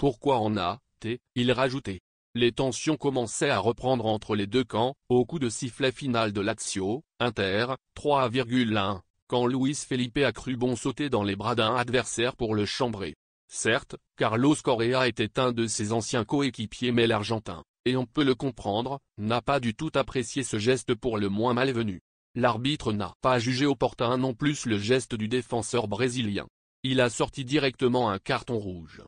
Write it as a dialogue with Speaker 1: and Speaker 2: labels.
Speaker 1: Pourquoi en a-t il rajoutait. Les tensions commençaient à reprendre entre les deux camps, au coup de sifflet final de Lazio, Inter, 3,1, quand Luis Felipe a cru bon sauter dans les bras d'un adversaire pour le chambrer. Certes, Carlos Correa était un de ses anciens coéquipiers mais l'Argentin, et on peut le comprendre, n'a pas du tout apprécié ce geste pour le moins malvenu. L'arbitre n'a pas jugé opportun non plus le geste du défenseur brésilien. Il a sorti directement un carton rouge.